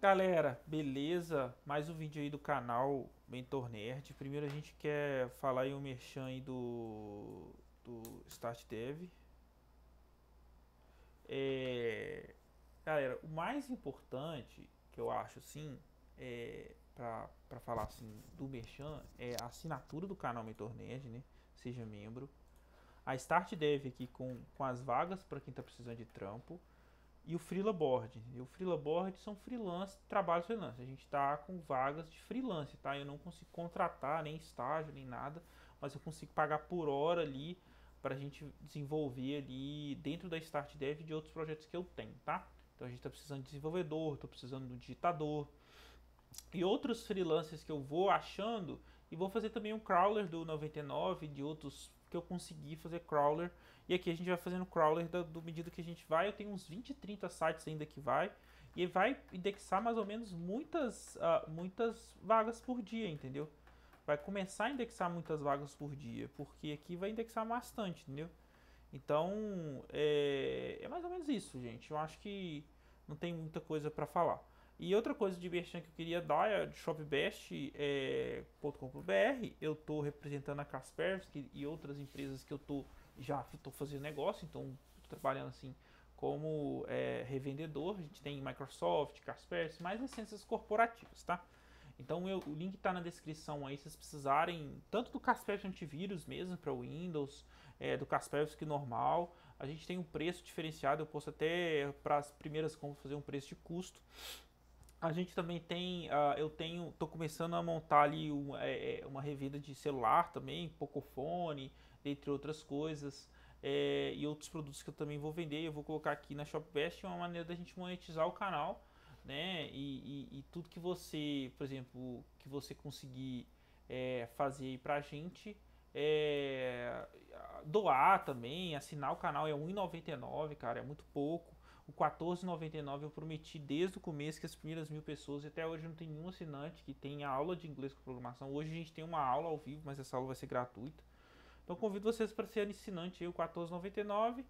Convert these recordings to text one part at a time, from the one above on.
Galera, beleza? Mais um vídeo aí do canal Mentor Nerd. Primeiro a gente quer falar aí um merchan aí do, do Start Dev. É, galera, o mais importante que eu acho assim, é, para falar assim do merchan, é a assinatura do canal Mentor Nerd, né? Seja membro. A Start Dev aqui com, com as vagas para quem está precisando de trampo e o Freela E o Freela Board são freelance, trabalhos freelance. A gente está com vagas de freelance, tá? Eu não consigo contratar nem estágio, nem nada, mas eu consigo pagar por hora ali para a gente desenvolver ali dentro da Start Dev de outros projetos que eu tenho, tá? Então a gente está precisando de desenvolvedor, estou precisando de um digitador e outros freelancers que eu vou achando e vou fazer também um crawler do 99 de outros que eu consegui fazer crawler e aqui a gente vai fazendo crawler do, do medida que a gente vai. Eu tenho uns 20, 30 sites ainda que vai. E vai indexar mais ou menos muitas, uh, muitas vagas por dia, entendeu? Vai começar a indexar muitas vagas por dia, porque aqui vai indexar bastante, entendeu? Então, é, é mais ou menos isso, gente. Eu acho que não tem muita coisa para falar. E outra coisa de merchan que eu queria dar é de shopbest.com.br. É, eu estou representando a Kaspersky e outras empresas que eu estou já estou fazendo negócio, então estou trabalhando assim como é, revendedor. A gente tem Microsoft, Kaspersky, mais licenças corporativas, tá? Então eu, o link está na descrição aí, se vocês precisarem tanto do Kaspersky antivírus mesmo para Windows, é, do Kaspersky normal. A gente tem um preço diferenciado, eu posso até para as primeiras compras fazer um preço de custo. A gente também tem, uh, eu tenho, estou começando a montar ali um, é, é, uma revenda de celular também, PocoPhone entre outras coisas. É, e outros produtos que eu também vou vender. Eu vou colocar aqui na Shopbest é uma maneira da gente monetizar o canal, né? E, e, e tudo que você, por exemplo, que você conseguir é, fazer aí pra gente, é, doar também, assinar o canal é R$1,99, cara, é muito pouco. O 14,99 eu prometi desde o começo que as primeiras mil pessoas, e até hoje não tem nenhum assinante que tenha aula de inglês com programação. Hoje a gente tem uma aula ao vivo, mas essa aula vai ser gratuita. Então convido vocês para ser assinante aí, o 14,99.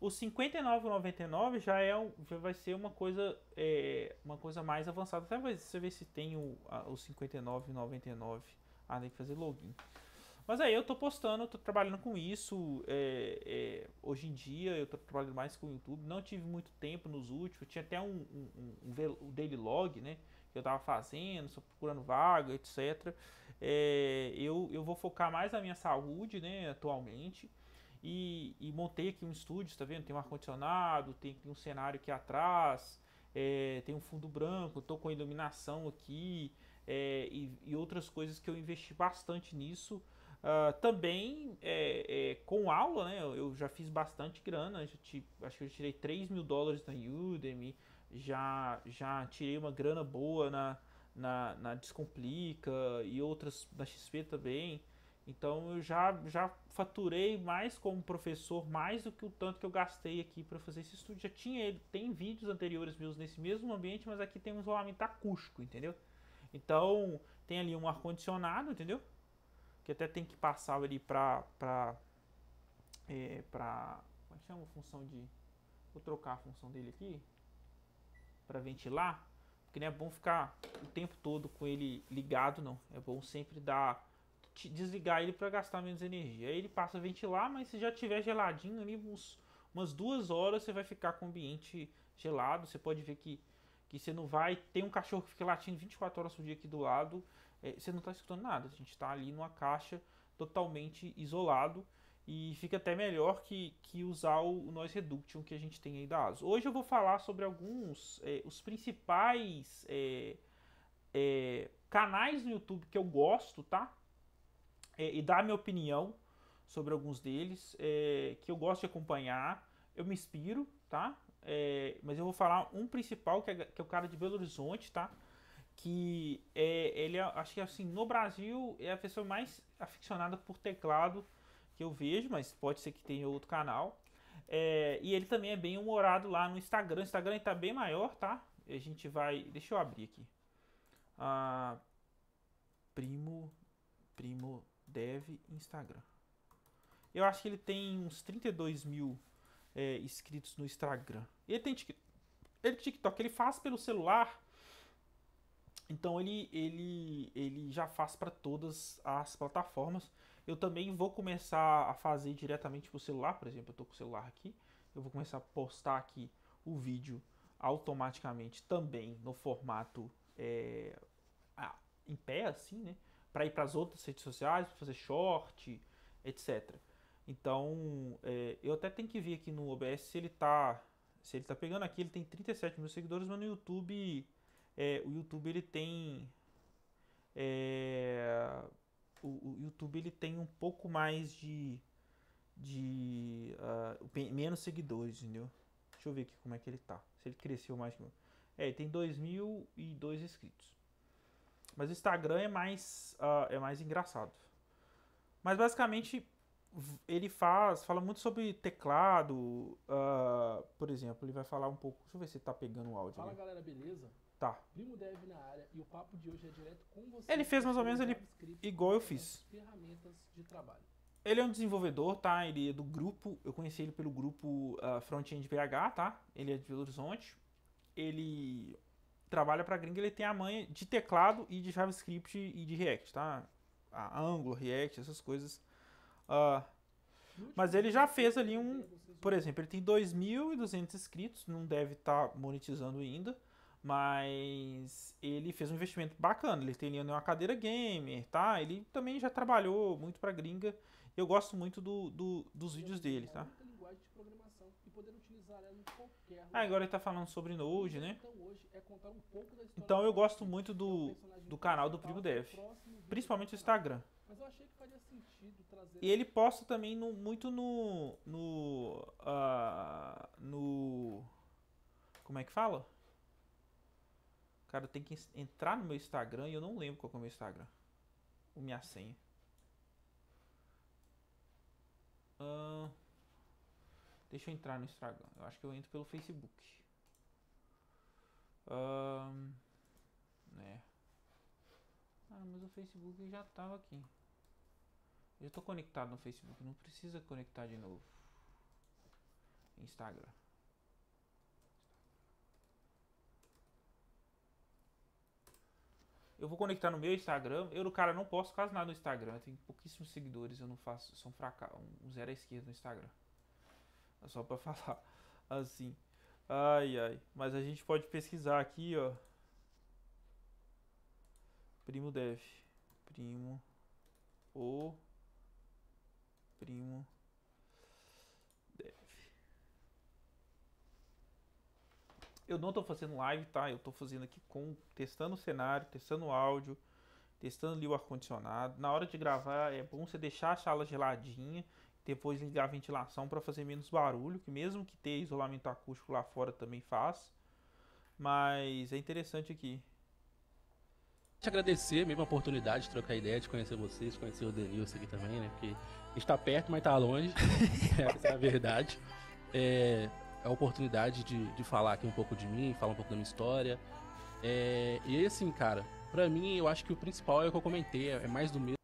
O 59,99 já é já vai ser uma coisa é, uma coisa mais avançada. Até você ver se tem o, o 59,99. Ah, tem que fazer login. Mas aí eu tô postando, estou tô trabalhando com isso. É, é, hoje em dia eu tô trabalhando mais com o YouTube. Não tive muito tempo nos últimos. Tinha até um, um, um, um daily log, né? Que eu tava fazendo, só procurando vaga, etc é, eu, eu vou focar mais na minha saúde, né, atualmente. E, e montei aqui um estúdio, tá vendo? Tem um ar-condicionado, tem um cenário aqui atrás, é, tem um fundo branco, estou com iluminação aqui é, e, e, outras coisas que eu investi bastante nisso. Uh, também é, é, com aula, né? Eu já fiz bastante grana, já te, acho que eu tirei 3 mil dólares na Udemy, já, já tirei uma grana boa na, na, na Descomplica e outras da XP também. Então eu já, já faturei mais como professor, mais do que o tanto que eu gastei aqui para fazer esse estudo. Já tinha ele, tem vídeos anteriores meus nesse mesmo ambiente, mas aqui tem um isolamento acústico, entendeu? Então tem ali um ar-condicionado, entendeu? Que até tem que passar ali para. pra, é, pra como é que chama a função de. Vou trocar a função dele aqui para ventilar que não é bom ficar o tempo todo com ele ligado, não. É bom sempre dar desligar ele para gastar menos energia. Aí ele passa a ventilar, mas se já tiver geladinho ali uns, umas duas horas, você vai ficar com o ambiente gelado. Você pode ver que, que você não vai tem um cachorro que fica latindo 24 horas por dia aqui do lado. É, você não está escutando nada. A gente está ali numa caixa totalmente isolado e fica até melhor que, que usar o, noise reduction que a gente tem aí da ASUS. Hoje eu vou falar sobre alguns, é, os principais é, é, canais no YouTube que eu gosto, tá? e dar a minha opinião sobre alguns deles, que eu gosto de acompanhar, eu me inspiro, tá? mas eu vou falar um principal, que é, que é o cara de Belo Horizonte, tá? Que é, ele, acho que assim, no Brasil, é a pessoa mais aficionada por teclado que eu vejo, mas pode ser que tenha outro canal. É, e ele também é bem humorado lá no Instagram. O Instagram está bem maior, tá? A gente vai. Deixa eu abrir aqui. Ah, primo. Primo Dev Instagram. Eu acho que ele tem uns 32 mil é, inscritos no Instagram. Ele tem ele, TikTok, ele faz pelo celular. Então ele, ele, ele já faz para todas as plataformas. Eu também vou começar a fazer diretamente para o celular, por exemplo, eu estou com o celular aqui, eu vou começar a postar aqui o vídeo automaticamente também no formato é, em pé, assim, né? Para ir para as outras redes sociais, para fazer short, etc. Então, é, eu até tenho que ver aqui no OBS se ele tá se ele tá pegando aqui, ele tem 37 mil seguidores, mas no YouTube, é, o YouTube ele tem é, o, o YouTube ele tem um pouco mais de de uh, menos seguidores, entendeu? Deixa eu ver aqui como é que ele tá. Se ele cresceu mais que É, ele tem 2002 inscritos. Mas o Instagram é mais uh, é mais engraçado. Mas basicamente ele faz, fala muito sobre teclado, uh, por exemplo, ele vai falar um pouco. Deixa eu ver se tá pegando o áudio. Fala, ali. galera, beleza? Tá. Primo Dev na área e o papo de hoje é direto com você. Ele fez mais ou menos ele igual eu fiz. Ferramentas de trabalho. Ele é um desenvolvedor, tá? Ele é do grupo, eu conheci ele pelo grupo uh, Frontend PH, tá? Ele é de Belo Horizonte. Ele trabalha a gringa, ele tem a manha de teclado e de JavaScript e de React, tá? A Angular, React, essas coisas. Uh, mas ele já fez ali um... Por exemplo, ele tem 2.200 inscritos, não deve estar tá monetizando ainda. Mas ele fez um investimento bacana. Ele tem uma cadeira gamer, tá? Ele também já trabalhou muito pra gringa. Eu gosto muito do, do dos vídeos dele, tá? É ah, agora ele tá falando sobre Node, né? Então, é então eu gosto muito é do, do canal do Primo Dev, principalmente o Instagram. E ele posta também no, muito no. No, uh, no. Como é que fala? Cara, eu tenho que entrar no meu Instagram e eu não lembro qual é o meu Instagram. O minha senha. Uh, deixa eu entrar no Instagram. Eu acho que eu entro pelo Facebook. Uh, né. Ah, mas o Facebook já tava aqui. Eu tô conectado no Facebook, não precisa conectar de novo. Instagram. eu vou conectar no meu Instagram. Eu, cara, não posto quase nada no Instagram. Eu tenho pouquíssimos seguidores, eu não faço. São fracasso. Um zero à esquerda no Instagram. É só pra falar. Assim. Ai, ai. Mas a gente pode pesquisar aqui, ó. Primo Dev. Primo. O. Primo. Eu não estou fazendo live, tá? Eu estou fazendo aqui com testando o cenário, testando o áudio, testando ali o ar-condicionado. Na hora de gravar é bom você deixar a sala geladinha, depois ligar a ventilação para fazer menos barulho, que mesmo que tenha isolamento acústico lá fora também faz. Mas é interessante aqui. Te agradecer mesmo é a oportunidade de trocar ideia, de conhecer vocês, conhecer o Denilson aqui também, né? Porque está perto, mas está longe. Essa é a verdade. É, a oportunidade de, de falar aqui um pouco de mim, falar um pouco da minha história. É, e aí, assim, cara, pra mim, eu acho que o principal é o que eu comentei, é mais do mesmo.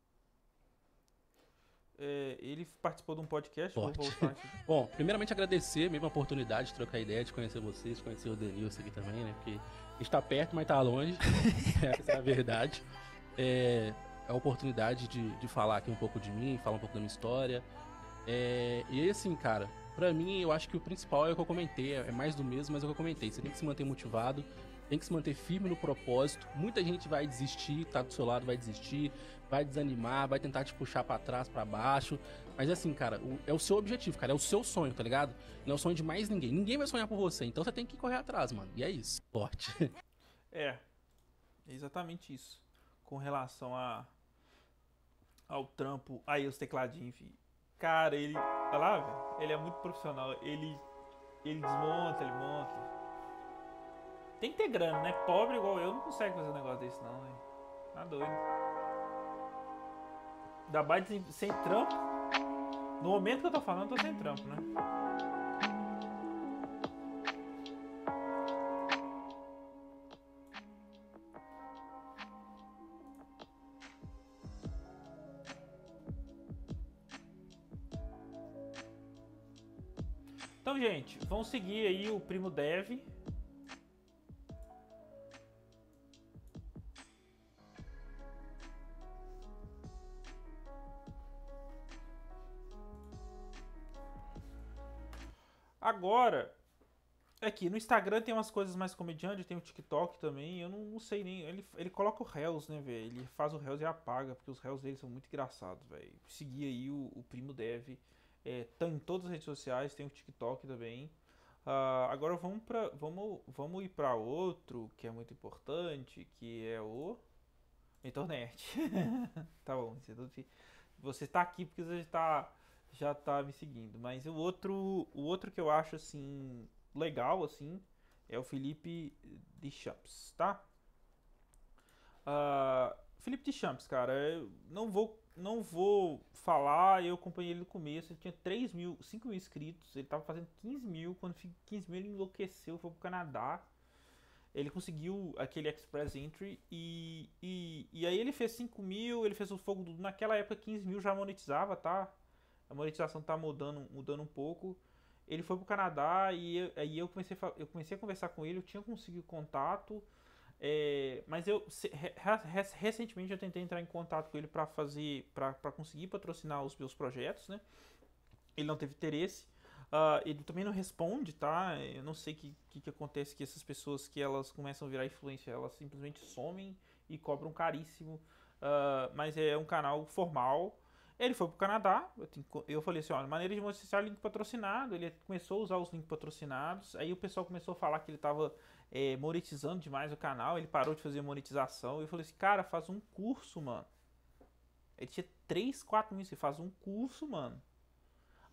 É, ele participou de um podcast. Bom, primeiramente agradecer mesmo a oportunidade de trocar ideia, de conhecer vocês, conhecer o Denilson aqui também, né? Porque está perto, mas está longe. Essa é a verdade. É, a oportunidade de, de falar aqui um pouco de mim, falar um pouco da minha história. É, e aí, assim, cara, Pra mim, eu acho que o principal é o que eu comentei, é mais do mesmo, mas é o que eu comentei. Você tem que se manter motivado, tem que se manter firme no propósito. Muita gente vai desistir, tá do seu lado, vai desistir, vai desanimar, vai tentar te puxar para trás, para baixo. Mas assim, cara, o, é o seu objetivo, cara, é o seu sonho, tá ligado? Não é o sonho de mais ninguém. Ninguém vai sonhar por você, então você tem que correr atrás, mano. E é isso. Forte. É. É exatamente isso. Com relação a ao trampo, aí os tecladinhos, enfim. Cara, ele. Olha tá lá, velho. Ele é muito profissional. Ele. Ele desmonta, ele monta. Tem que ter grana, né? Pobre igual eu não consegue fazer um negócio desse, não, velho. Tá doido. dá mais sem trampo. No momento que eu tô falando, eu tô sem trampo, né? gente, vão seguir aí o Primo Dev. Agora, aqui é no Instagram tem umas coisas mais comediantes, tem o TikTok também. Eu não, não sei nem. Ele, ele coloca o réus, né, velho? Ele faz o réus e apaga, porque os réus dele são muito engraçados, velho. Seguir aí o, o Primo Dev. É, tá em todas as redes sociais, tem o TikTok também. Uh, agora vamos, para, vamos, vamos ir para outro que é muito importante, que é o internet. tá bom, você está tá aqui porque você tá, já está me seguindo. Mas o outro, o outro que eu acho assim legal assim é o Felipe de Champs, tá? Uh, Felipe de Champs, cara, eu não vou não vou falar, eu acompanhei ele no começo, ele tinha 3 mil, 5 mil inscritos, ele tava fazendo 15 mil, quando 15 mil ele enlouqueceu, foi pro Canadá, ele conseguiu aquele Express Entry e, e, e aí ele fez 5 mil, ele fez o Fogo do naquela época 15 mil já monetizava, tá? A monetização tá mudando, mudando um pouco. Ele foi pro Canadá e aí eu comecei, eu comecei a conversar com ele, eu tinha conseguido contato, é, mas eu recentemente eu tentei entrar em contato com ele para fazer, para conseguir patrocinar os meus projetos, né? Ele não teve interesse. Uh, ele também não responde, tá? Eu não sei o que, que, que, acontece que essas pessoas que elas começam a virar influência, elas simplesmente somem e cobram caríssimo. Uh, mas é um canal formal. Ele foi pro Canadá, eu, tenho, eu falei assim, olha, maneira de mostrar link patrocinado, ele começou a usar os links patrocinados, aí o pessoal começou a falar que ele tava é, monetizando demais o canal, ele parou de fazer monetização. E eu falei assim, cara, faz um curso, mano. Ele tinha 3, 4 mil, você faz um curso, mano.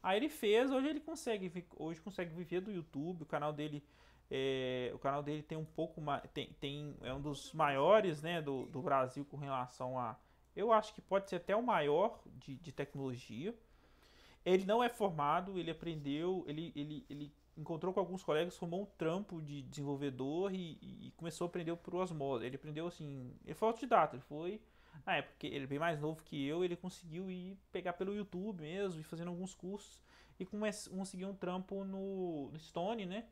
Aí ele fez, hoje ele consegue, hoje consegue viver do YouTube, o canal dele é, o canal dele tem um pouco mais. Tem, tem, é um dos maiores né, do, do Brasil com relação a. Eu acho que pode ser até o maior de, de tecnologia. Ele não é formado, ele aprendeu, ele, ele, ele encontrou com alguns colegas, formou um trampo de desenvolvedor e, e começou a aprender por osmose. Ele aprendeu assim, ele foi autodidata, ele foi na época, ele é bem mais novo que eu, ele conseguiu ir pegar pelo YouTube mesmo, e fazendo alguns cursos e conseguiu um trampo no, no Stone, né?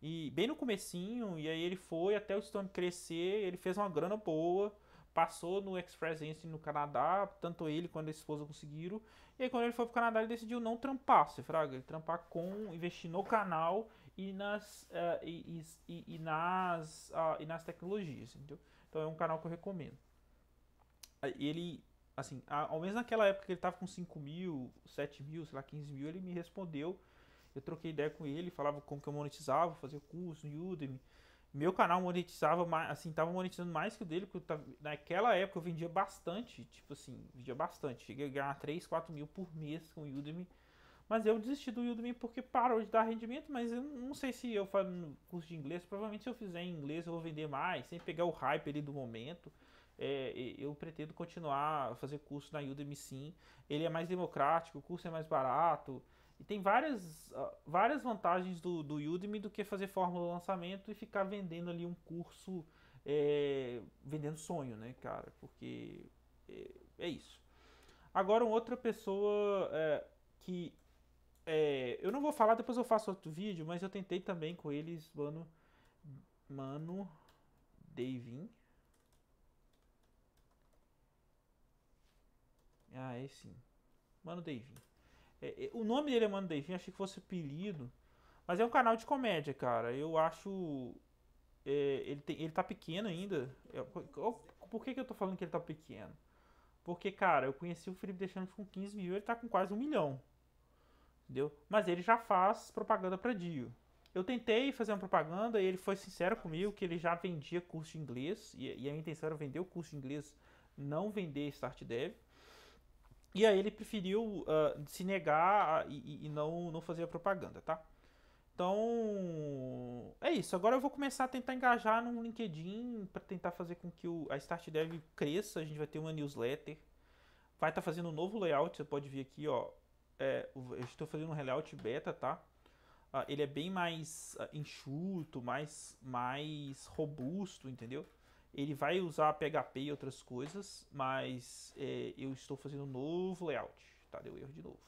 E bem no comecinho, e aí ele foi até o Stone crescer, ele fez uma grana boa passou no Express Entry no Canadá, tanto ele quanto a esposa conseguiram. E aí quando ele foi pro Canadá, ele decidiu não trampar, você fraga, ele trampar com, investir no canal e nas, uh, e, e, e, nas, uh, e nas tecnologias, entendeu? Então é um canal que eu recomendo. Ele, assim, ao menos naquela época que ele tava com 5 mil, 7 mil, sei lá, 15 mil, ele me respondeu. Eu troquei ideia com ele, falava como que eu monetizava, fazia curso no Udemy meu canal monetizava mais, assim, tava monetizando mais que o dele, porque tava, naquela época eu vendia bastante, tipo assim, vendia bastante. Cheguei a ganhar 3, 4 mil por mês com o Udemy. Mas eu desisti do Udemy porque parou de dar rendimento, mas eu não sei se eu faço no curso de inglês, provavelmente se eu fizer em inglês eu vou vender mais, sem pegar o hype ali do momento. É, eu pretendo continuar a fazer curso na Udemy sim. Ele é mais democrático, o curso é mais barato. E tem várias, várias vantagens do, do Udemy do que fazer fórmula lançamento e ficar vendendo ali um curso, é, vendendo sonho, né, cara? Porque é, é isso. Agora, outra pessoa é, que. É, eu não vou falar, depois eu faço outro vídeo, mas eu tentei também com eles, mano. Mano. Davin. Ah, é sim. Mano Davin. É, é, o nome dele é Mano Deivinho, achei que fosse apelido. Mas é um canal de comédia, cara. Eu acho. É, ele, tem, ele tá pequeno ainda. Eu, é, eu, por que, que eu tô falando que ele tá pequeno? Porque, cara, eu conheci o Felipe Deixando com 15 mil, ele tá com quase um milhão. Entendeu? Mas ele já faz propaganda pra Dio. Eu tentei fazer uma propaganda e ele foi sincero comigo que ele já vendia curso de inglês. E, e a minha intenção era vender o curso de inglês, não vender Start Dev. E aí ele preferiu uh, se negar e, e, não, não fazer a propaganda, tá? Então, é isso. Agora eu vou começar a tentar engajar no LinkedIn para tentar fazer com que o, a Start Dev cresça. A gente vai ter uma newsletter. Vai estar tá fazendo um novo layout, você pode ver aqui, ó. É, eu estou fazendo um layout beta, tá? Uh, ele é bem mais uh, enxuto, mais, mais robusto, entendeu? Ele vai usar PHP e outras coisas, mas é, eu estou fazendo um novo layout. Tá, deu erro de novo.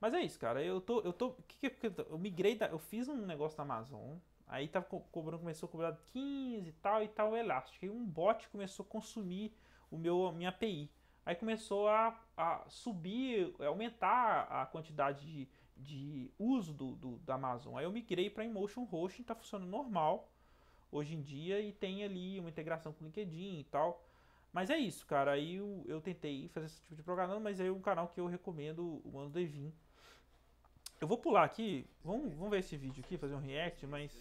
mas é isso, cara. Eu tô. Eu tô. Que que eu, eu migrei da, Eu fiz um negócio da Amazon. Aí tava cobrando, começou a cobrar 15 e tal e tal é elástico. Aí um bot começou a consumir o meu, minha API. Aí começou a, a subir, a é, aumentar a quantidade de, de uso do, do, da Amazon. Aí eu migrei para Emotion Hosting, tá funcionando normal hoje em dia e tem ali uma integração com o LinkedIn e tal. Mas é isso, cara. Aí eu, eu tentei fazer esse tipo de propaganda, mas aí é um canal que eu recomendo, o Mano Devin. Eu vou pular aqui, vamos, vamos ver esse vídeo aqui, fazer um react, mas.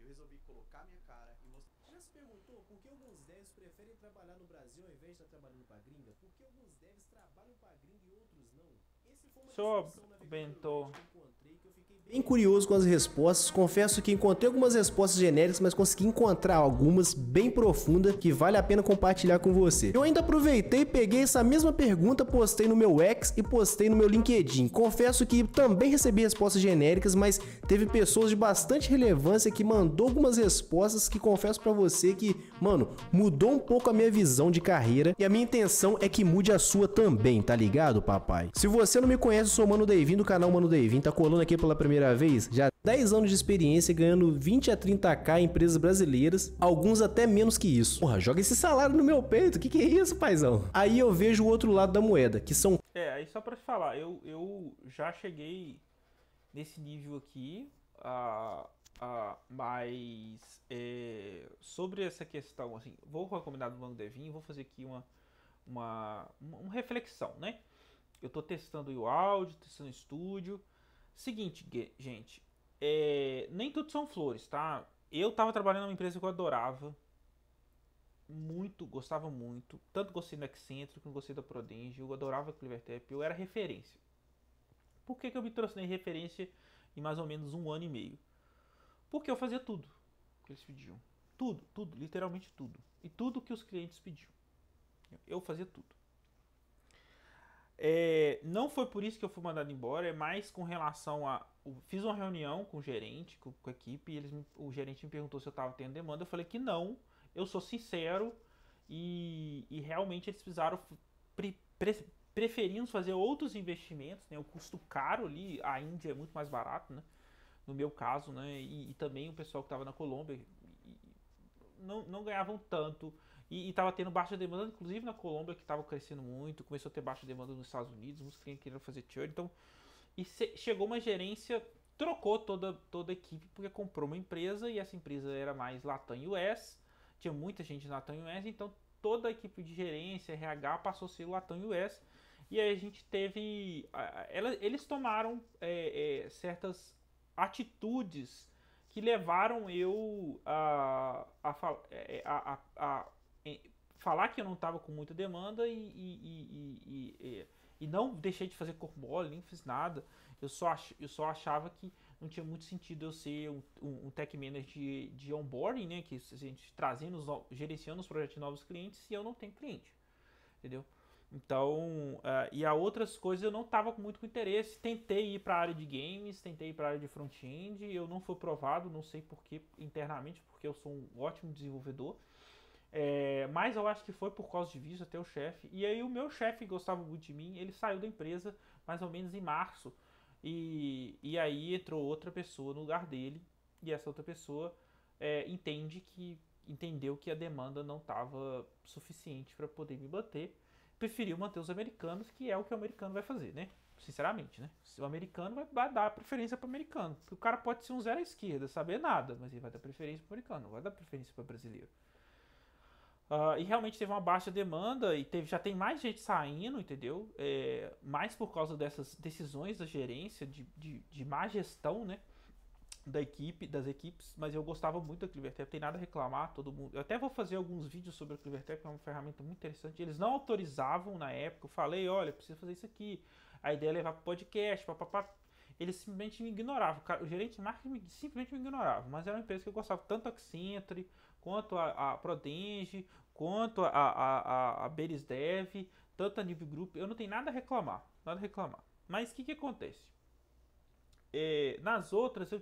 Eu resolvi colocar minha cara e mostrar. Já se perguntou por que alguns devs preferem trabalhar no Brasil ao invés de estar trabalhando pra gringa? Por que alguns devs trabalham pra gringa e outros não? Esse foi uma Só, Bento bem curioso com as respostas. Confesso que encontrei algumas respostas genéricas, mas consegui encontrar algumas bem profundas que vale a pena compartilhar com você. Eu ainda aproveitei, peguei essa mesma pergunta, postei no meu ex e postei no meu LinkedIn. Confesso que também recebi respostas genéricas, mas teve pessoas de bastante relevância que mandou algumas respostas que confesso para você que, mano, mudou um pouco a minha visão de carreira e a minha intenção é que mude a sua também, tá ligado, papai? Se você não me conhece, eu sou o Mano Deivin do canal Mano Deivin, tá colando aqui pela primeira primeira vez? Já 10 anos de experiência ganhando 20 a 30k em empresas brasileiras, alguns até menos que isso. Porra, joga esse salário no meu peito, que que é isso, paizão? Aí eu vejo o outro lado da moeda, que são... É, aí só pra te falar, eu, eu já cheguei nesse nível aqui, uh, uh, mas é, sobre essa questão, assim, vou recomendar do mano Devinho, vou fazer aqui uma, uma, uma reflexão, né? Eu estou testando o áudio, testando o estúdio, Seguinte, gente, é, nem tudo são flores, tá? Eu tava trabalhando numa empresa que eu adorava, muito, gostava muito, tanto gostei do quanto gostei da Prodenge. eu adorava clivertep eu era referência. Por que, que eu me transformei referência em mais ou menos um ano e meio? Porque eu fazia tudo que eles pediam. Tudo, tudo, literalmente tudo. E tudo que os clientes pediam. Eu fazia tudo. É, não foi por isso que eu fui mandado embora, é mais com relação a. Fiz uma reunião com o gerente, com, com a equipe, e eles, o gerente me perguntou se eu estava tendo demanda. Eu falei que não, eu sou sincero e, e realmente eles precisaram. Pre, pre, preferimos fazer outros investimentos, né? O custo caro ali, a Índia é muito mais barato, né? No meu caso, né? E, e também o pessoal que estava na Colômbia não, não ganhavam tanto e estava tendo baixa demanda, inclusive na Colômbia, que estava crescendo muito, começou a ter baixa demanda nos Estados Unidos, muitos clientes querendo fazer churn. Então, e se, chegou uma gerência, trocou toda, toda a equipe, porque comprou uma empresa e essa empresa era mais Latam US, tinha muita gente na Latam US, então toda a equipe de gerência, RH, passou a ser Latam US. E aí a gente teve. Ela, eles tomaram é, é, certas atitudes que levaram eu a, a, é, é, a, a falar que eu não estava com muita demanda e, e, e, e, não deixei de fazer corpo mole, nem fiz nada. Eu só, ach, eu só achava que não tinha muito sentido eu ser um, um, um tech manager de, de onboarding, né? Que a gente trazendo, os, gerenciando os projetos de novos clientes e eu não tenho cliente, entendeu? Então, uh, e a outras coisas eu não estava muito com interesse. Tentei ir para a área de games, tentei ir para a área de front-end, eu não fui aprovado, não sei porquê internamente, porque eu sou um ótimo desenvolvedor, é, mas eu acho que foi por causa de visto até o chefe. E aí o meu chefe gostava muito de mim, ele saiu da empresa mais ou menos em março. E, e aí entrou outra pessoa no lugar dele. E essa outra pessoa é, entende que entendeu que a demanda não estava suficiente para poder me bater. Preferiu manter os americanos, que é o que o americano vai fazer, né? Sinceramente, né? O americano vai dar preferência para o americano. O cara pode ser um zero à esquerda, saber nada, mas ele vai dar preferência para o americano, não vai dar preferência para o brasileiro. Uh, e realmente teve uma baixa demanda e teve, já tem mais gente saindo, entendeu? É, mais por causa dessas decisões da gerência, de, de, de, má gestão, né? Da equipe, das equipes, mas eu gostava muito da Clivertap, tem nada a reclamar, todo mundo. Eu até vou fazer alguns vídeos sobre a Clivertap, que é uma ferramenta muito interessante. Eles não autorizavam na época, eu falei, olha, preciso fazer isso aqui. A ideia é levar para podcast, papapá. Eles simplesmente me ignoravam. O gerente de marketing simplesmente me ignorava, mas era uma empresa que eu gostava tanto Accenture. Accenture quanto a, a Prodenge, quanto a, a, a, a Berisdev, tanto a Nive Group, eu não tenho nada a reclamar, nada a reclamar. Mas o que, que acontece? É, nas outras, eu,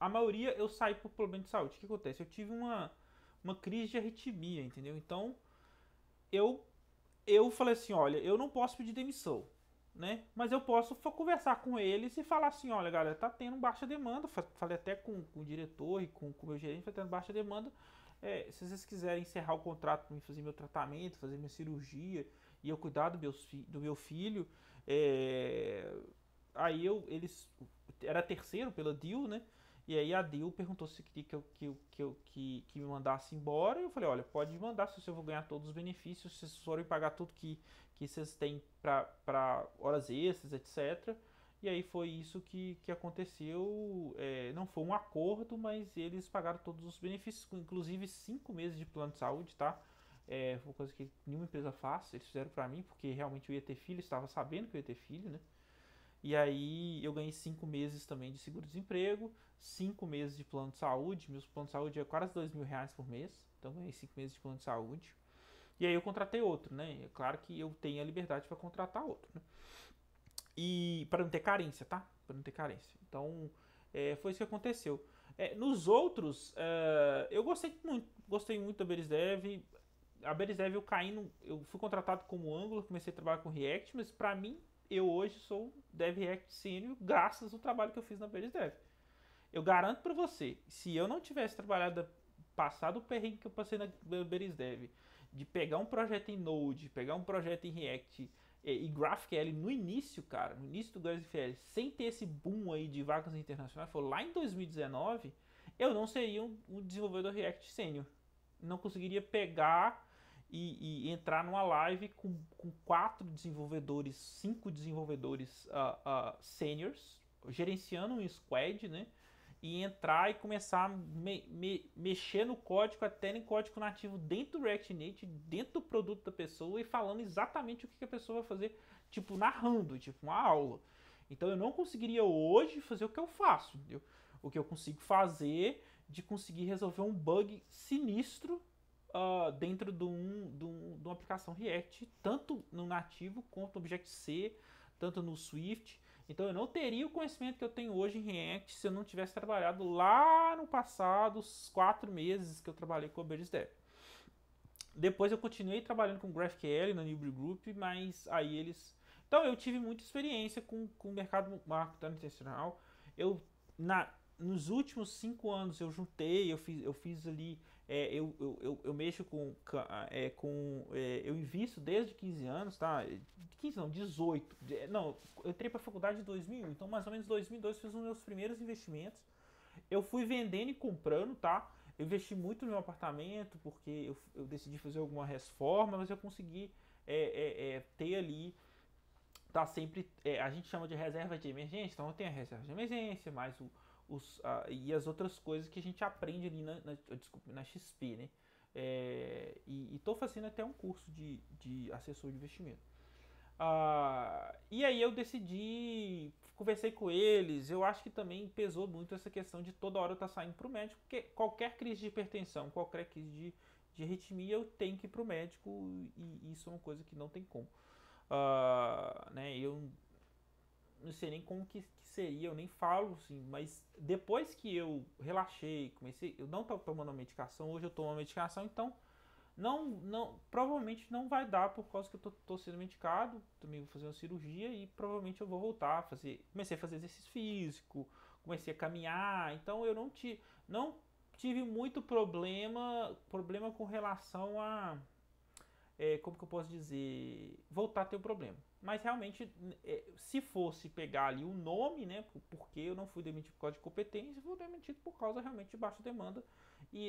a maioria eu saí por problema de saúde. O que acontece? Eu tive uma, uma crise de arritmia, entendeu? Então, eu, eu falei assim, olha, eu não posso pedir demissão, né? Mas eu posso conversar com eles e falar assim, olha, galera, tá tendo baixa demanda. Falei até com, com o diretor e com, com o meu gerente, tá tendo baixa demanda é, se vocês quiserem encerrar o contrato para mim fazer meu tratamento, fazer minha cirurgia e eu cuidar do meu, do meu filho, é, aí eu, eles, era terceiro pela Dio, né? E aí a Dio perguntou se queria que eu, que, eu, que, eu, que, que me mandasse embora. E eu falei, olha, pode mandar se eu vou ganhar todos os benefícios, se vocês forem pagar tudo que, que vocês têm para horas extras, etc. E aí foi isso que, que aconteceu. É, não foi um acordo, mas eles pagaram todos os benefícios, inclusive cinco meses de plano de saúde, tá? É, foi uma coisa que nenhuma empresa faz, eles fizeram para mim, porque realmente eu ia ter filho, estava sabendo que eu ia ter filho, né? E aí eu ganhei cinco meses também de seguro-desemprego, cinco meses de plano de saúde. Meus planos de saúde é quase dois mil reais por mês, então ganhei cinco meses de plano de saúde. E aí eu contratei outro, né? É claro que eu tenho a liberdade para contratar outro, né? E para não ter carência, tá? Para não ter carência. Então, é, foi isso que aconteceu. É, nos outros, é, eu gostei muito, gostei muito da Berisdev. A Berisdev eu caí, no, eu fui contratado como Angular, comecei a trabalhar com React, mas para mim, eu hoje sou Dev React Senior graças ao trabalho que eu fiz na Berisdev. Eu garanto para você, se eu não tivesse trabalhado passado o perrengue que eu passei na Berisdev, de pegar um projeto em Node, pegar um projeto em React, é, e GraphQL no início, cara, no início do GraphQL, sem ter esse boom aí de vagas internacionais, foi lá em 2019, eu não seria um, um desenvolvedor React sênior. Não conseguiria pegar e, e, entrar numa live com, com quatro desenvolvedores, cinco desenvolvedores uh, uh, gerenciando um squad, né? e entrar e começar a me, me, mexer no código, até em código nativo dentro do React Native, dentro do produto da pessoa e falando exatamente o que a pessoa vai fazer, tipo, narrando, tipo, uma aula. Então eu não conseguiria hoje fazer o que eu faço, entendeu? O que eu consigo fazer de conseguir resolver um bug sinistro uh, dentro de, um, de, um, de uma aplicação React, tanto no nativo quanto no Object-C, tanto no Swift então eu não teria o conhecimento que eu tenho hoje em React se eu não tivesse trabalhado lá no passado, os quatro meses que eu trabalhei com o Dev Depois eu continuei trabalhando com GraphQL na Libre Group, mas aí eles. Então eu tive muita experiência com, com o mercado marketing intencional. Eu, na, nos últimos cinco anos, eu juntei, eu fiz, eu fiz ali é, eu, eu, eu, eu, mexo com, é, com é, eu invisto desde 15 anos, tá? 15 não, 18. Não, eu entrei para a faculdade em 2001, então mais ou menos 2002 fiz os meus primeiros investimentos. Eu fui vendendo e comprando, tá? Eu investi muito no meu apartamento porque eu, eu decidi fazer alguma reforma, mas eu consegui é, é, é ter ali tá sempre. É, a gente chama de reserva de emergência, então eu tenho a reserva de emergência, mais o, os, a, e as outras coisas que a gente aprende ali na, na, desculpa, na XP, né? É, e estou fazendo até um curso de, de assessor de investimento. Ah, e aí eu decidi, conversei com eles, eu acho que também pesou muito essa questão de toda hora eu estar tá saindo para o médico, porque qualquer crise de hipertensão, qualquer crise de, de arritmia, eu tenho que ir para o médico e, e isso é uma coisa que não tem como. Ah, né, eu não sei nem como que, que, seria, eu nem falo assim, mas depois que eu relaxei, comecei, eu não tô tomando a medicação, hoje eu tomo a medicação, então não, não, provavelmente não vai dar por causa que eu tô, tô sendo medicado, também vou fazer uma cirurgia e provavelmente eu vou voltar a fazer, comecei a fazer exercício físico, comecei a caminhar, então eu não tive, não tive muito problema, problema com relação a é, como que eu posso dizer, voltar a ter o um problema. Mas realmente, é, se fosse pegar ali o nome, né, porque eu não fui demitido por causa de competência, fui demitido por causa realmente de baixa demanda e,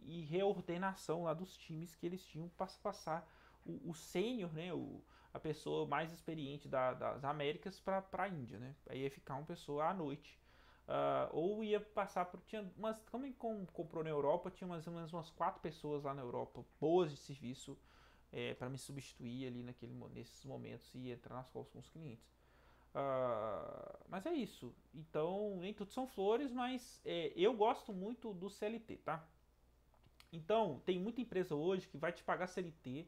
e, e reordenação lá dos times que eles tinham para passar o, o sênior, né, o, a pessoa mais experiente da, das Américas para a Índia, né, aí ia ficar uma pessoa à noite. Uh, ou ia passar por. Tinha umas, também comprou na Europa, tinha mais ou menos umas quatro pessoas lá na Europa boas de serviço é, para me substituir ali naquele, nesses momentos e entrar nas calls com os clientes. Uh, mas é isso. Então, nem tudo são flores, mas é, eu gosto muito do CLT, tá? Então, tem muita empresa hoje que vai te pagar CLT.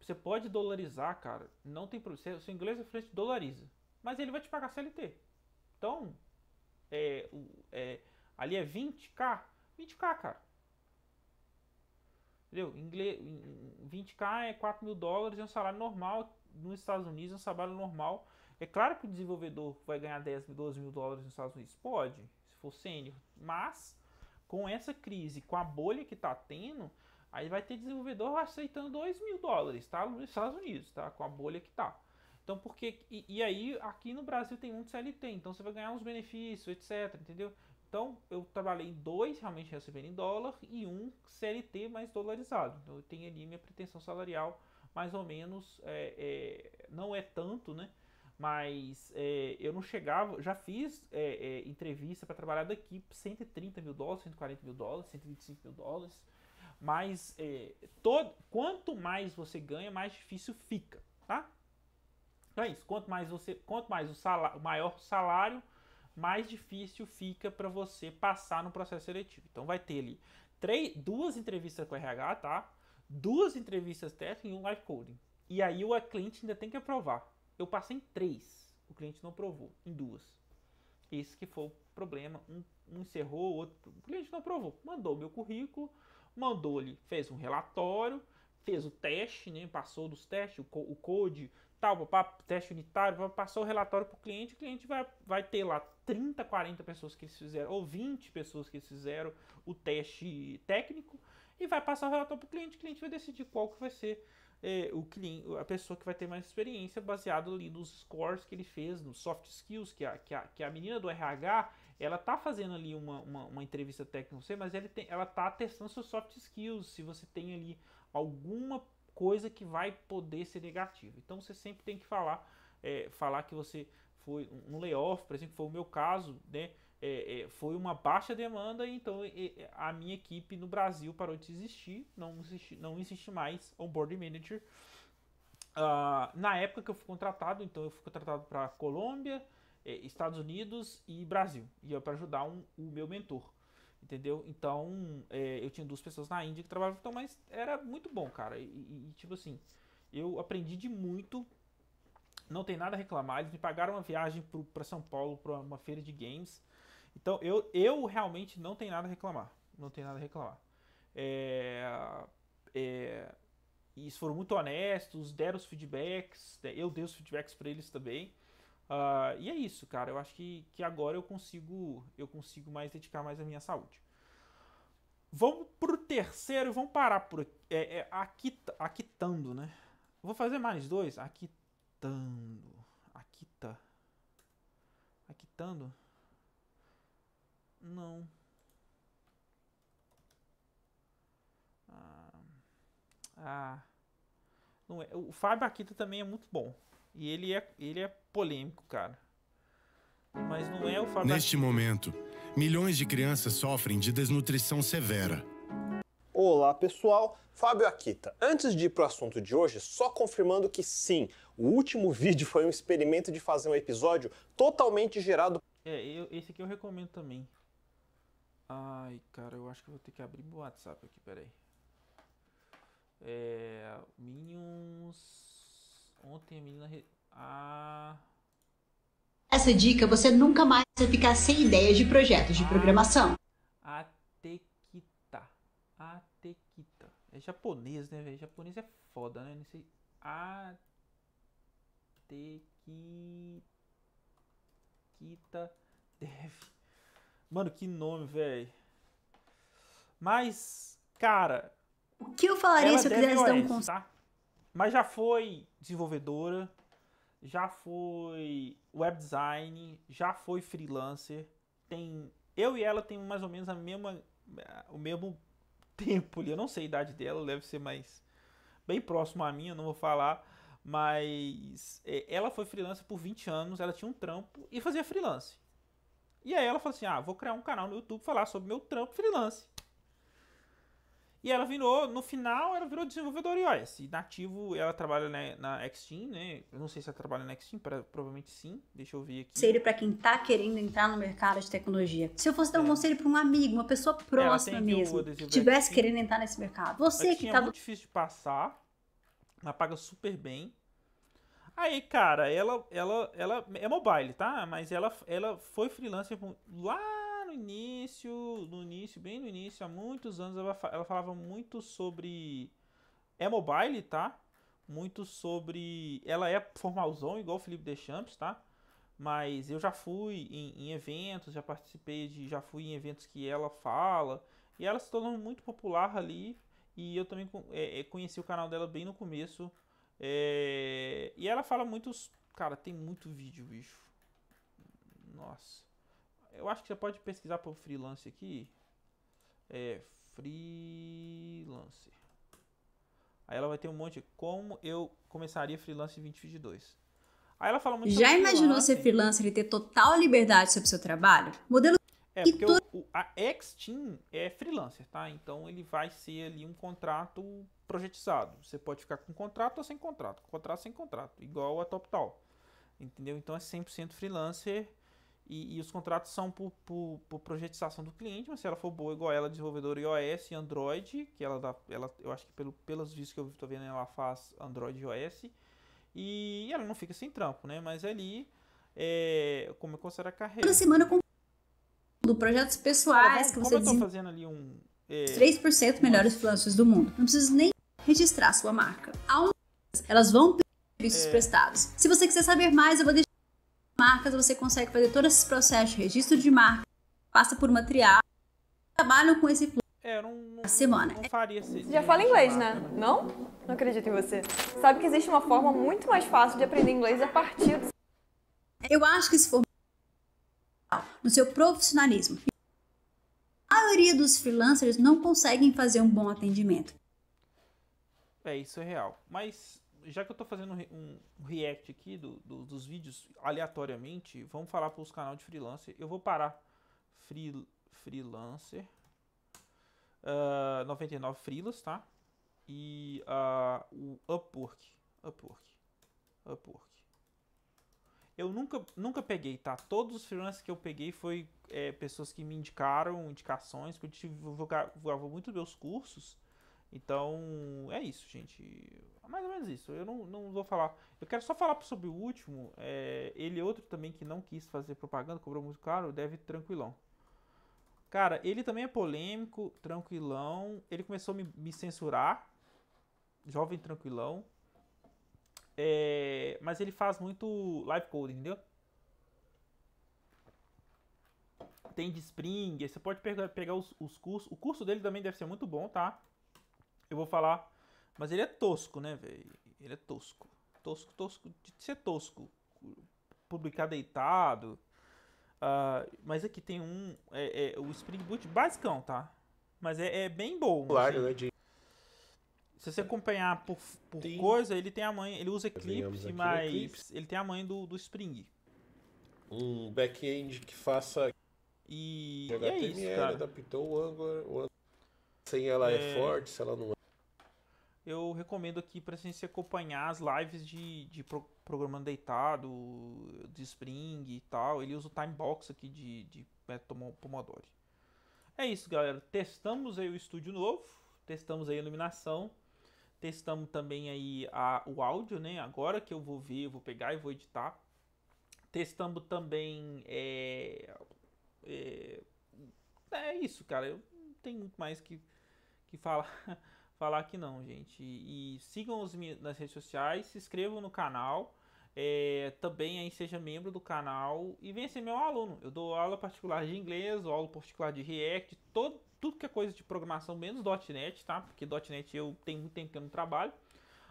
Você pode dolarizar, cara. Não tem problema. Seu inglês é frente, dolariza. Mas ele vai te pagar CLT. Então, é, é, ali é 20k. 20k, cara. Entendeu? Inglês, 20k é 4 mil dólares, é um salário normal nos Estados Unidos, é um salário normal. É claro que o desenvolvedor vai ganhar 10, 12 mil dólares nos Estados Unidos. Pode, se for sênior. Mas, com essa crise, com a bolha que tá tendo, aí vai ter desenvolvedor aceitando 2 mil dólares, tá? Nos Estados Unidos, tá? Com a bolha que tá. Então, porque. E, e, aí, aqui no Brasil tem muito CLT, então você vai ganhar uns benefícios, etc. Entendeu? Então eu trabalhei dois realmente recebendo em dólar e um CLT mais dolarizado. Então eu tenho ali minha pretensão salarial mais ou menos, é, é, não é tanto, né? Mas é, eu não chegava, já fiz é, é, entrevista para trabalhar daqui 130 mil dólares, 140 mil dólares, 125 mil dólares. Mas é, todo, quanto mais você ganha, mais difícil fica, tá? Então é isso. Quanto mais você, quanto mais o salário, maior salário, mais difícil fica para você passar no processo seletivo. Então vai ter ali três, duas entrevistas com o RH, tá? Duas entrevistas técnicas e um live coding. E aí o cliente ainda tem que aprovar. Eu passei em três, o cliente não aprovou, em duas. Esse que foi o problema, um, um encerrou, o outro, o cliente não aprovou. Mandou meu currículo, mandou ele fez um relatório, fez o teste, né? Passou dos testes, o, o code, tal, papá, teste unitário, passou o relatório para o cliente, o cliente vai, vai ter lá 30, 40 pessoas que eles fizeram, ou 20 pessoas que eles fizeram o teste técnico, e vai passar o relatório para o cliente, o cliente vai decidir qual que vai ser é, o cliente, a pessoa que vai ter mais experiência, baseado ali nos scores que ele fez, nos soft skills, que a, que a, que a menina do RH, ela tá fazendo ali uma, uma, uma entrevista técnica com você, mas ela, tem, ela tá testando seus soft skills, se você tem ali alguma coisa que vai poder ser negativa. Então você sempre tem que falar, é, falar que você foi um layoff, por exemplo, foi o meu caso, né? É, é, foi uma baixa demanda, então a minha equipe no Brasil parou de existir, não existe, não existe mais onboard manager. Uh, na época que eu fui contratado, então eu fui contratado para Colômbia, é, Estados Unidos e Brasil, e é para ajudar um, o meu mentor. Entendeu? Então, é, eu tinha duas pessoas na Índia que trabalhavam, então, mas era muito bom, cara. E, e, tipo assim, eu aprendi de muito, não tem nada a reclamar. Eles me pagaram uma viagem para São Paulo para uma feira de games. Então, eu, eu realmente não tenho nada a reclamar. Não tenho nada a reclamar. É, é, eles foram muito honestos, deram os feedbacks, né, eu dei os feedbacks para eles também. Uh, e é isso, cara. Eu acho que, que agora eu consigo eu consigo mais dedicar mais à minha saúde. Vamos pro terceiro, vamos parar por é, é, aqui aquitando, né? Vou fazer mais dois, aquitando, aquita, aquitando. Não. Ah, ah, não é. O Fábio Aquita também é muito bom. E ele é, ele é polêmico, cara. Mas não é o fato. Neste momento, milhões de crianças sofrem de desnutrição severa. Olá pessoal, Fábio Akita. Antes de ir pro assunto de hoje, só confirmando que sim, o último vídeo foi um experimento de fazer um episódio totalmente gerado. É, eu, esse aqui eu recomendo também. Ai, cara, eu acho que vou ter que abrir o WhatsApp aqui, peraí. É. Minions. Ontem a menina. Re... Ah. Essa dica você nunca mais vai ficar sem ideias de projetos de ah. programação. Atekita. Atekita. É japonês, né, velho? Japonês é foda, né? Não sei. Atekita. Deve. Mano, que nome, velho. Mas, cara. O que eu falaria se eu quisesse dar um conselho? Tá? Mas já foi desenvolvedora, já foi web design, já foi freelancer. Tem eu e ela tem mais ou menos a mesma o mesmo tempo ali. Eu não sei a idade dela, deve ser mais bem próximo a minha. não vou falar, mas é, ela foi freelancer por 20 anos, ela tinha um trampo e fazia freelance. E aí ela falou assim: "Ah, vou criar um canal no YouTube falar sobre meu trampo freelance". E ela virou, no final, ela virou desenvolvedora iOS. E nativo, ela trabalha na, né, na Xteam, né? Eu não sei se ela trabalha na Xteam, provavelmente sim. Deixa eu ver aqui. Conselho para quem tá querendo entrar no mercado de tecnologia. Se eu fosse dar um é. conselho para um amigo, uma pessoa próxima mesmo, que tivesse querendo entrar nesse mercado. Você que tá... É muito difícil de passar, ela paga super bem. Aí, cara, ela, ela, ela é mobile, tá? Mas ela, ela foi freelancer lá início, no início, bem no início, há muitos anos, ela, ela falava muito sobre. É mobile, tá? Muito sobre. Ela é formalzão, igual o Felipe Deschamps, tá? Mas eu já fui em, em eventos, já participei de. Já fui em eventos que ela fala. E ela se tornou muito popular ali. E eu também é, é, conheci o canal dela bem no começo. É, e ela fala muitos. Cara, tem muito vídeo, bicho. Nossa. Eu acho que você pode pesquisar por freelance aqui. É, freelance. Aí ela vai ter um monte de como eu começaria freelance em 2022. Aí ela fala muito Já imaginou ser freelancer e ter total liberdade sobre o seu trabalho? Modelo é, porque tu... o, a X-Team é freelancer, tá? Então ele vai ser ali um contrato projetizado. Você pode ficar com contrato ou sem contrato, contrato sem contrato, igual a TopTal. Entendeu? Então é 100% freelancer e, e, os contratos são por, por, por, projetização do cliente, mas se ela for boa igual ela, desenvolvedora iOS e Android, que ela dá, ela, eu acho que pelo, pelos vídeos que eu estou vendo, ela faz Android e iOS, e ela não fica sem trampo, né? Mas ali, é, como eu considero a carreira... Toda semana com do projetos pessoais que você... Como eu tô fazendo ali um... É, 3% melhores freelancers do mundo. Não precisa nem registrar sua marca. Há um... Elas vão ter serviços é... prestados. Se você quiser saber mais, eu vou deixar marcas, você consegue fazer todo esse processo de registro de marca, passa por uma triagem, trabalham com esse fluxo. É, não, não, semana. Não faria Você já fala inglês, né? Não? Não acredito em você. Sabe que existe uma forma muito mais fácil de aprender inglês a partir do... Eu acho que esse for no seu profissionalismo. A maioria dos freelancers não conseguem fazer um bom atendimento. É, isso é real. Mas já que eu tô fazendo um, react aqui do, do, dos vídeos aleatoriamente, vamos falar para os canais de freelancer. Eu vou parar free, freelancer uh, ah, 99 freelas, tá? E uh, o Upwork, Upwork, Upwork. Eu nunca, nunca peguei, tá? Todos os freelancers que eu peguei foi é, pessoas que me indicaram, indicações, que eu divulgava muito meus cursos então, é isso, gente. É mais ou menos isso. Eu não, não vou falar. Eu quero só falar sobre o último. É, ele é outro também que não quis fazer propaganda, cobrou muito caro, deve tranquilão. Cara, ele também é polêmico, tranquilão. Ele começou a me, me censurar. Jovem tranquilão. É, mas ele faz muito live coding, entendeu? Tem de Spring, você pode pegar, pegar os, os cursos. O curso dele também deve ser muito bom, tá? eu vou falar. Mas ele é tosco, né, velho? Ele é tosco. Tosco, tosco, de ser tosco. Publicar deitado. Uh, mas aqui tem um. É, é, o Spring Boot basicão, tá? Mas é, é bem bom. Claro, assim. Né, se você acompanhar por, por tem... coisa, ele tem a mãe. Ele usa Eclipse, mas Eclipse. ele tem a mãe do, do Spring. Um back-end que faça. E, e é isso, cara. adaptou o Angular. O... Sem ela é... é forte, se ela não eu recomendo aqui para você acompanhar as lives de, de pro, programando deitado, de Spring e tal. Ele usa o time box aqui de, de método Pomodori. É isso, galera. Testamos aí o estúdio novo, testamos aí a iluminação, testamos também aí a, o áudio, né? Agora que eu vou ver, eu vou pegar e vou editar. Testamos também. É, é, é isso, cara. Eu não tenho muito mais que, que falar. falar que não, gente. E, sigam-os nas redes sociais, se inscrevam no canal. É, também aí seja membro do canal e venha ser meu aluno. Eu dou aula particular de inglês, aula particular de React, todo, tudo que é coisa de programação, menos .NET, tá? Porque .NET eu tenho muito tempo que eu não trabalho.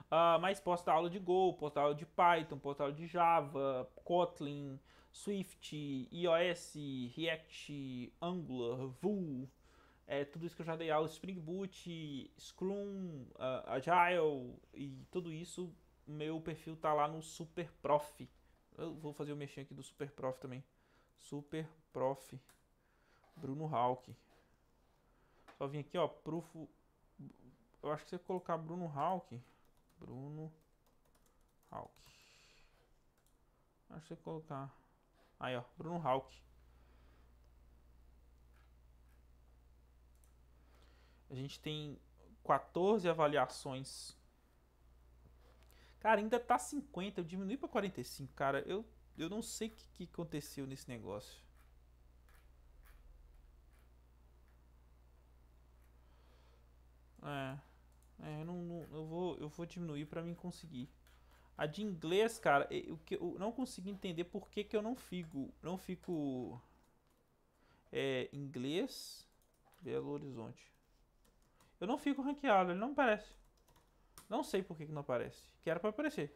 Uh, mas posso dar aula de Go, posso dar aula de Python, posso dar aula de Java, Kotlin, Swift, iOS, React, Angular, Vue, é, tudo isso que eu já dei aula, Spring Boot, Scrum, uh, Agile e tudo isso, meu perfil tá lá no Super Prof. Eu vou fazer o mexinho aqui do Super Prof também. Super Prof. Bruno Hawk. Só vim aqui, ó, Prufo. Eu acho que se eu colocar Bruno Hawk. Bruno Hawk. Acho que se eu colocar. Aí, ó, Bruno Hawk. A gente tem 14 avaliações. Cara, ainda tá 50. Eu diminui pra 45, cara. Eu, eu não sei o que, que aconteceu nesse negócio. É. é eu, não, não, eu, vou, eu vou diminuir pra mim conseguir. A de inglês, cara, eu, eu não consigo entender por que, que eu não fico. Não fico. É, inglês. Belo Horizonte. Eu não fico ranqueado, ele não aparece. Não sei por que, que não aparece. Que era pra aparecer.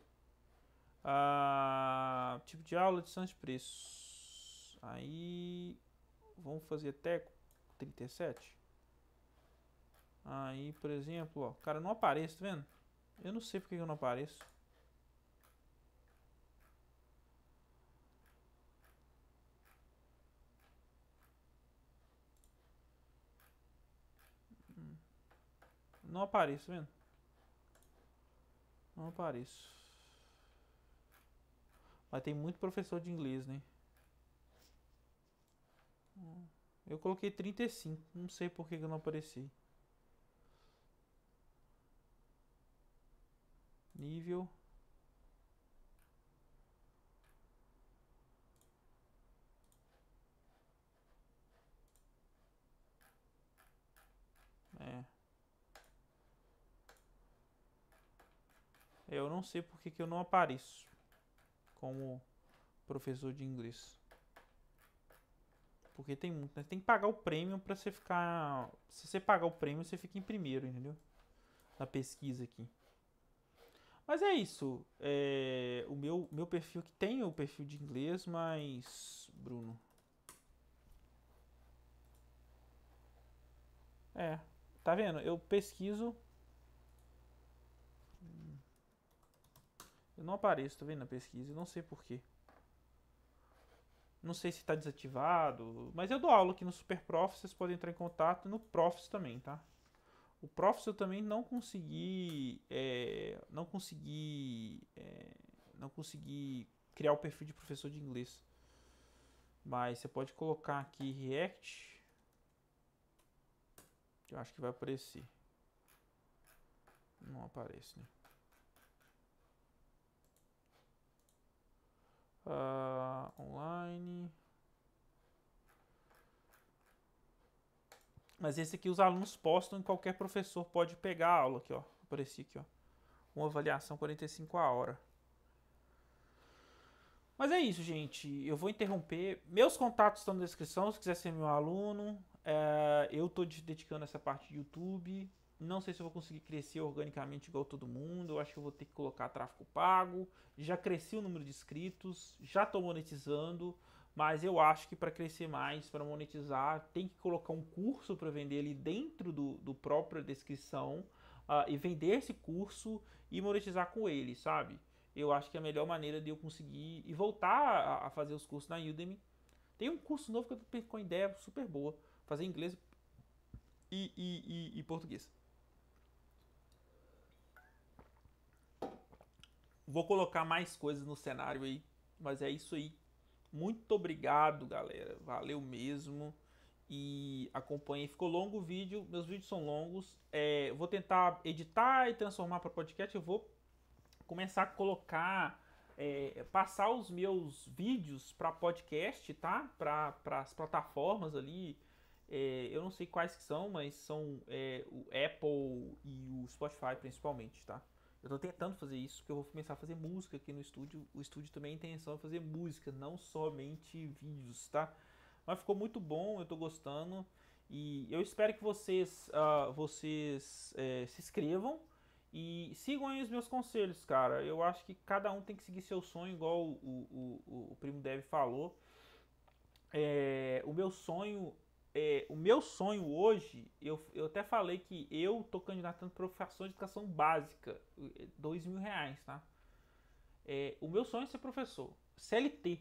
Ah, tipo de aula, distância de preços. Aí... Vamos fazer até 37. Aí, por exemplo, ó. Cara, não aparece, tá vendo? Eu não sei por que, que eu não apareço. Não apareço, tá vendo? Não apareço. Mas tem muito professor de inglês, né? Eu coloquei 35. Não sei por que eu não apareci. Nível. Eu não sei porque que eu não apareço como professor de inglês. Porque tem muito, né? Tem que pagar o prêmio para você ficar... Se você pagar o prêmio, você fica em primeiro, entendeu? Na pesquisa aqui. Mas é isso. É, o meu, meu perfil que tem o perfil de inglês, mas. Bruno. É. Tá vendo? Eu pesquiso Eu não apareço, tá vendo, na pesquisa. Eu não sei porquê. Não sei se tá desativado, mas eu dou aula aqui no Super vocês podem entrar em contato no Profs também, tá? O Profs eu também não consegui, é, não consegui, é, não consegui criar o perfil de professor de inglês. Mas você pode colocar aqui React, que eu acho que vai aparecer. Não aparece, né? uh, online. Mas esse aqui os alunos postam e qualquer professor pode pegar a aula aqui, ó. Apareci aqui, ó. Uma avaliação 45 a hora. Mas é isso, gente. Eu vou interromper. Meus contatos estão na descrição, se quiser ser meu aluno. É, eu estou dedicando essa parte de YouTube. Não sei se eu vou conseguir crescer organicamente igual todo mundo. Eu acho que eu vou ter que colocar tráfego pago. Já cresci o número de inscritos, já estou monetizando, mas eu acho que para crescer mais, para monetizar, tem que colocar um curso para vender ali dentro do, do própria descrição uh, e vender esse curso e monetizar com ele, sabe? Eu acho que é a melhor maneira de eu conseguir e voltar a, a fazer os cursos na Udemy. Tem um curso novo que eu tô com ideia super boa, fazer inglês e, e, e, e português. Vou colocar mais coisas no cenário aí. Mas é isso aí. Muito obrigado, galera. Valeu mesmo. E acompanhe. Ficou longo o vídeo. Meus vídeos são longos. É, vou tentar editar e transformar para podcast. Eu vou começar a colocar. É, passar os meus vídeos para podcast, tá? Para as plataformas ali. É, eu não sei quais que são, mas são é, o Apple e o Spotify principalmente, tá? Eu tô tentando fazer isso, que eu vou começar a fazer música aqui no estúdio. O estúdio também tem intenção de fazer música, não somente vídeos, tá? Mas ficou muito bom, eu tô gostando. E eu espero que vocês, uh, vocês uh, se inscrevam e sigam aí os meus conselhos, cara. Eu acho que cada um tem que seguir seu sonho, igual o, o, o, o Primo Deve falou. É, o meu sonho é, o meu sonho hoje, eu, eu até falei que eu tô candidatando para professor de educação básica, é, dois mil reais, tá? É, o meu sonho é ser professor, CLT,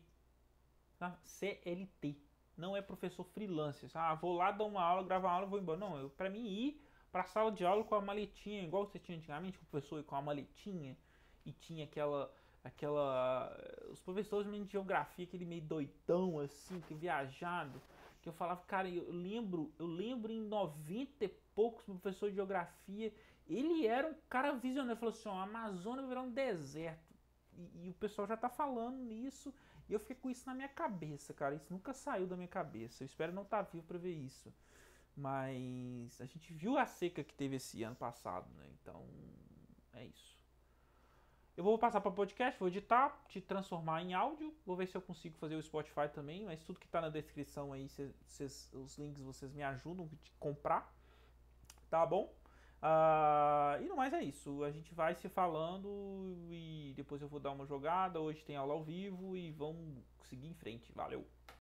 tá? CLT, não é professor freelancer, ah, vou lá dar uma aula, gravar uma aula, vou embora, não, eu, pra mim ir pra sala de aula com a maletinha, igual você tinha antigamente o professor, com a maletinha, e tinha aquela aquela. Eh, os professores de geografia, aquele meio doidão, assim, que viajado que eu falava, cara, eu lembro, eu lembro em 90 e poucos, professor de geografia, ele era um cara visionário, falou assim, ó, a Amazônia vai virar um deserto. E, e, o pessoal já tá falando nisso, e eu fiquei com isso na minha cabeça, cara, isso nunca saiu da minha cabeça. Eu espero não estar tá vivo para ver isso. Mas a gente viu a seca que teve esse ano passado, né? Então, é isso. Eu vou passar para podcast, vou editar, te transformar em áudio. Vou ver se eu consigo fazer o Spotify também, mas tudo que está na descrição aí, cês, cês, os links vocês me ajudam a comprar. Tá bom? Uh, e no mais é isso. A gente vai se falando e depois eu vou dar uma jogada. Hoje tem aula ao vivo e vamos seguir em frente. Valeu!